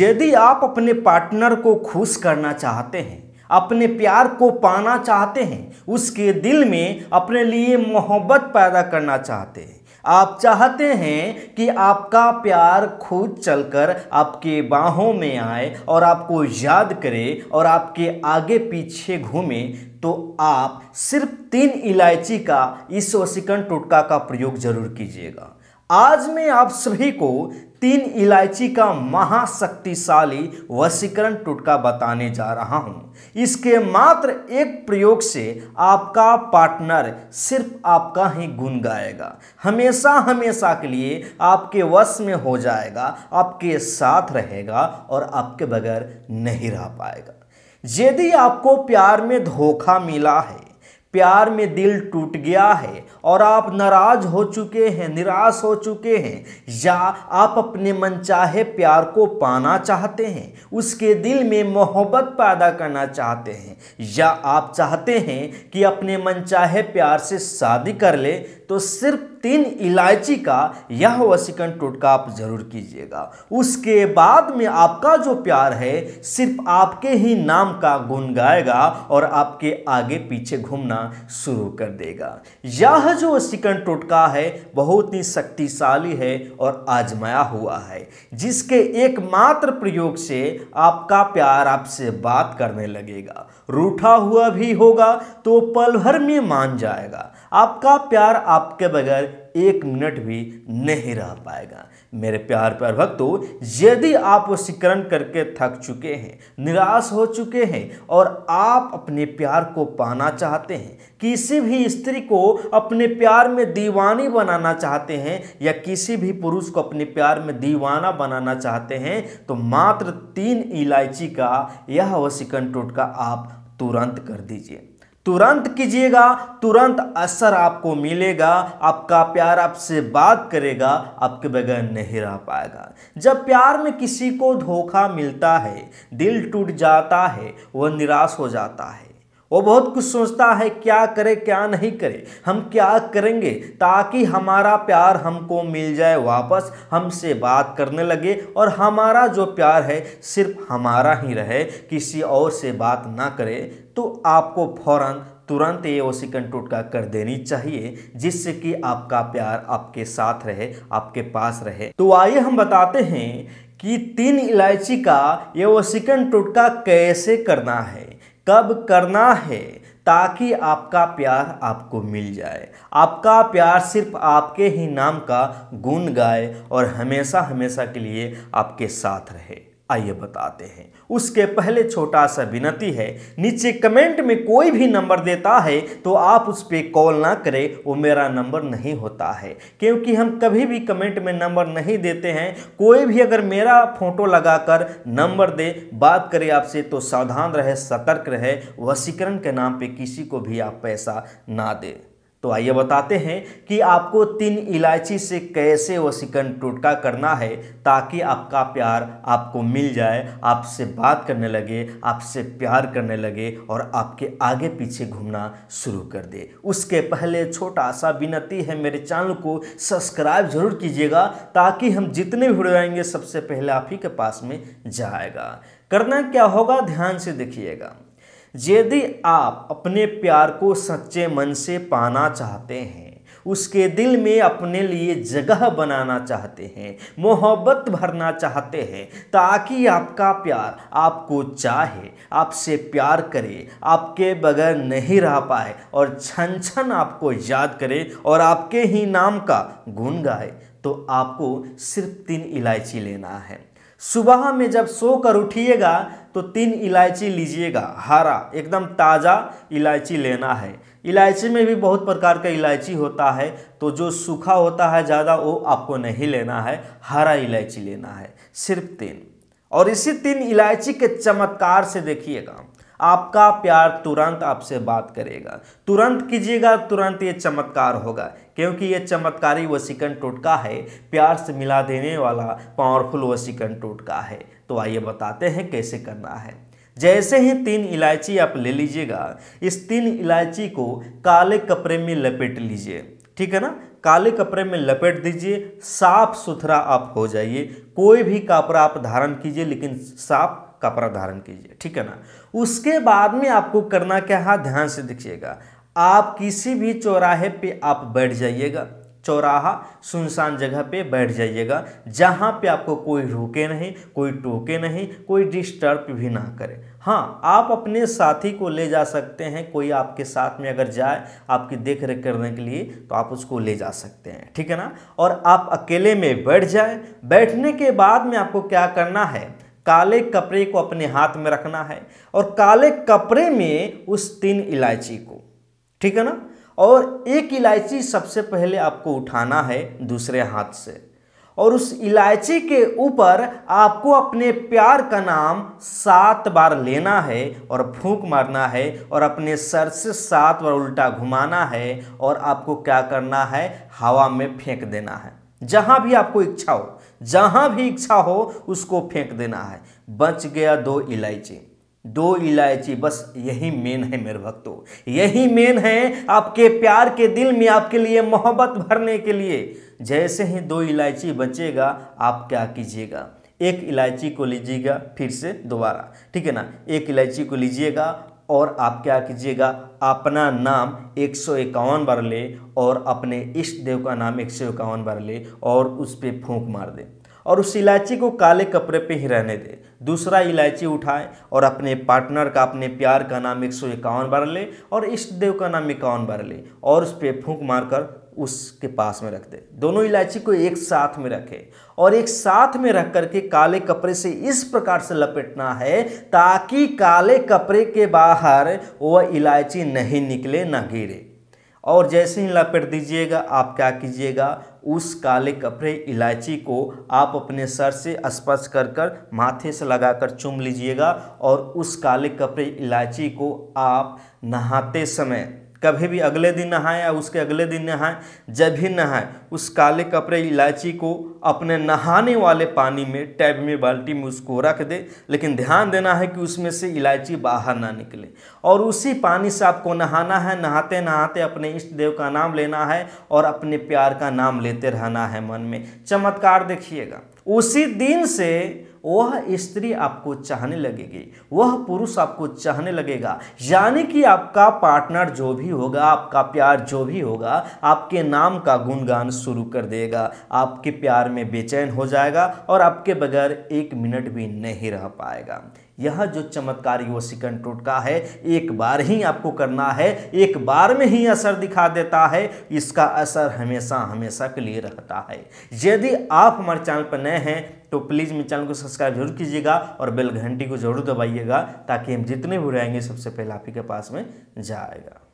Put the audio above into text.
यदि आप अपने पार्टनर को खुश करना चाहते हैं अपने प्यार को पाना चाहते हैं उसके दिल में अपने लिए मोहब्बत पैदा करना चाहते हैं आप चाहते हैं कि आपका प्यार खुद चलकर आपके बाहों में आए और आपको याद करे और आपके आगे पीछे घूमे तो आप सिर्फ तीन इलायची का इस वसिकन टोटका का प्रयोग जरूर कीजिएगा आज मैं आप सभी को तीन इलायची का महाशक्तिशाली वशीकरण टुटका बताने जा रहा हूं इसके मात्र एक प्रयोग से आपका पार्टनर सिर्फ आपका ही गुण गाएगा हमेशा हमेशा के लिए आपके वश में हो जाएगा आपके साथ रहेगा और आपके बगैर नहीं रह पाएगा यदि आपको प्यार में धोखा मिला है प्यार में दिल टूट गया है और आप नाराज हो चुके हैं निराश हो चुके हैं या आप अपने मन चाहे प्यार को पाना चाहते हैं उसके दिल में मोहब्बत पैदा करना चाहते हैं या आप चाहते हैं कि अपने मन चाहे प्यार से शादी कर ले तो सिर्फ तीन इलायची का यह वसीकन टोटका आप जरूर कीजिएगा उसके बाद में आपका जो प्यार है सिर्फ आपके ही नाम का गुण गाएगा और आपके आगे पीछे घूमना शुरू कर देगा यह जो वसीकन टोटका है बहुत ही शक्तिशाली है और आजमाया हुआ है जिसके एकमात्र प्रयोग से आपका प्यार आपसे बात करने लगेगा रूठा हुआ भी होगा तो पल भर में मान जाएगा आपका प्यार आप आपके बगैर एक मिनट भी नहीं रह पाएगा मेरे प्यार प्यार भक्तों यदि आप वशीकरण करके थक चुके हैं निराश हो चुके हैं और आप अपने प्यार को पाना चाहते हैं किसी भी स्त्री को अपने प्यार में दीवानी बनाना चाहते हैं या किसी भी पुरुष को अपने प्यार में दीवाना बनाना चाहते हैं तो मात्र तीन इलायची का यह वशीकरण टोटका आप तुरंत कर दीजिए तुरंत कीजिएगा तुरंत असर आपको मिलेगा आपका प्यार आपसे बात करेगा आपके बगैर नहीं रह पाएगा जब प्यार में किसी को धोखा मिलता है दिल टूट जाता है वह निराश हो जाता है वो बहुत कुछ सोचता है क्या करे क्या नहीं करे हम क्या करेंगे ताकि हमारा प्यार हमको मिल जाए वापस हमसे बात करने लगे और हमारा जो प्यार है सिर्फ हमारा ही रहे किसी और से बात ना करे तो आपको फौरन तुरंत ये ओसिकन टुटका कर देनी चाहिए जिससे कि आपका प्यार आपके साथ रहे आपके पास रहे तो आइए हम बताते हैं कि तीन इलायची का ये ओसिकन टुटका कैसे करना है कब करना है ताकि आपका प्यार आपको मिल जाए आपका प्यार सिर्फ आपके ही नाम का गुण गाए और हमेशा हमेशा के लिए आपके साथ रहे आइए बताते हैं उसके पहले छोटा सा विनती है नीचे कमेंट में कोई भी नंबर देता है तो आप उस पर कॉल ना करें वो मेरा नंबर नहीं होता है क्योंकि हम कभी भी कमेंट में नंबर नहीं देते हैं कोई भी अगर मेरा फोटो लगाकर नंबर दे बात करे आपसे तो सावधान रहे सतर्क रहे वसीकरण के नाम पे किसी को भी आप पैसा ना दें तो आइए बताते हैं कि आपको तीन इलायची से कैसे सिकन टोटका करना है ताकि आपका प्यार आपको मिल जाए आपसे बात करने लगे आपसे प्यार करने लगे और आपके आगे पीछे घूमना शुरू कर दे उसके पहले छोटा सा विनती है मेरे चैनल को सब्सक्राइब जरूर कीजिएगा ताकि हम जितने भी वीडियो आएंगे सबसे पहले आप ही के पास में जाएगा करना क्या होगा ध्यान से देखिएगा यदि आप अपने प्यार को सच्चे मन से पाना चाहते हैं उसके दिल में अपने लिए जगह बनाना चाहते हैं मोहब्बत भरना चाहते हैं ताकि आपका प्यार आपको चाहे आपसे प्यार करे आपके बगैर नहीं रह पाए और छन छन आपको याद करे और आपके ही नाम का गुण गाए तो आपको सिर्फ तीन इलायची लेना है सुबह में जब सोकर उठिएगा तो तीन इलायची लीजिएगा हरा एकदम ताज़ा इलायची लेना है इलायची में भी बहुत प्रकार का इलायची होता है तो जो सूखा होता है ज़्यादा वो आपको नहीं लेना है हरा इलायची लेना है सिर्फ तीन और इसी तीन इलायची के चमत्कार से देखिएगा आपका प्यार तुरंत आपसे बात करेगा तुरंत कीजिएगा तुरंत ये चमत्कार होगा क्योंकि ये चमत्कारी वसीकन टोटका है प्यार से मिला देने वाला पावरफुल वसीकन टोटका है तो आइए बताते हैं कैसे करना है जैसे ही तीन इलायची आप ले लीजिएगा इस तीन इलायची को काले कपड़े में लपेट लीजिए ठीक है ना काले कपड़े में लपेट दीजिए साफ सुथरा आप हो जाइए कोई भी कपड़ा आप धारण कीजिए लेकिन साफ कपड़ा धारण कीजिए ठीक है ना उसके बाद में आपको करना क्या है ध्यान से दिखिएगा आप किसी भी चौराहे पे आप बैठ जाइएगा चौराहा सुनसान जगह पे बैठ जाइएगा जहाँ पे आपको कोई रोके नहीं कोई टोके नहीं कोई डिस्टर्ब भी ना करे हाँ आप अपने साथी को ले जा सकते हैं कोई आपके साथ में अगर जाए आपकी देख रेख करने के लिए तो आप उसको ले जा सकते हैं ठीक है ना और आप अकेले में बैठ जाए बैठने के बाद में आपको क्या करना है काले कपड़े को अपने हाथ में रखना है और काले कपड़े में उस तीन इलायची को ठीक है ना और एक इलायची सबसे पहले आपको उठाना है दूसरे हाथ से और उस इलायची के ऊपर आपको अपने प्यार का नाम सात बार लेना है और फूंक मारना है और अपने सर से सात बार उल्टा घुमाना है और आपको क्या करना है हवा में फेंक देना है जहाँ भी आपको इच्छा हो जहाँ भी इच्छा हो उसको फेंक देना है बच गया दो इलायची दो इलायची बस यही मेन है मेरे भक्तों यही मेन है आपके प्यार के दिल में आपके लिए मोहब्बत भरने के लिए जैसे ही दो इलायची बचेगा आप क्या कीजिएगा एक इलायची को लीजिएगा फिर से दोबारा ठीक है ना एक इलायची को लीजिएगा और आप क्या कीजिएगा अपना नाम एक सौ इक्यावन बार ले और अपने इष्ट देव का नाम एक सौ इक्यावन बार ले और उस पर फूंक मार दे और उस इलायची को काले कपड़े पे ही रहने दे दूसरा इलायची उठाए और अपने पार्टनर का अपने प्यार का नाम एक सौ इक्यावन बार ले और इष्ट देव का नाम इक्यावन बार ले और उस पर फूंक मारकर उसके पास में रख दे दोनों इलायची को एक साथ में रखे और एक साथ में रख करके काले कपड़े से इस प्रकार से लपेटना है ताकि काले कपड़े के बाहर वह इलायची नहीं निकले ना गिरे और जैसे ही लपेट दीजिएगा आप क्या कीजिएगा उस काले कपड़े इलायची को आप अपने सर से स्पर्श कर कर माथे से लगाकर चूम लीजिएगा और उस काले कपड़े इलायची को आप नहाते समय कभी भी अगले दिन नहाएं या उसके अगले दिन नहाएं जब भी नहाएं उस काले कपड़े इलायची को अपने नहाने वाले पानी में टैब में बाल्टी में उसको रख दे लेकिन ध्यान देना है कि उसमें से इलायची बाहर ना निकले और उसी पानी से आपको नहाना है नहाते नहाते अपने इष्ट देव का नाम लेना है और अपने प्यार का नाम लेते रहना है मन में चमत्कार देखिएगा उसी दिन से वह स्त्री आपको चाहने लगेगी वह पुरुष आपको चाहने लगेगा यानी कि आपका पार्टनर जो भी होगा आपका प्यार जो भी होगा आपके नाम का गुणगान शुरू कर देगा आपके प्यार में बेचैन हो जाएगा और आपके बगैर एक मिनट भी नहीं रह पाएगा यह जो चमत्कार योशिकन टोटका है एक बार ही आपको करना है एक बार में ही असर दिखा देता है इसका असर हमेशा हमेशा के लिए रहता है यदि आप हमारे चैनल पर नए हैं तो प्लीज़ मेरे चैनल को सब्सक्राइब जरूर कीजिएगा और बेल घंटी को जरूर दबाइएगा ताकि हम जितने भी रहेंगे सबसे पहले आप ही के पास में जाएगा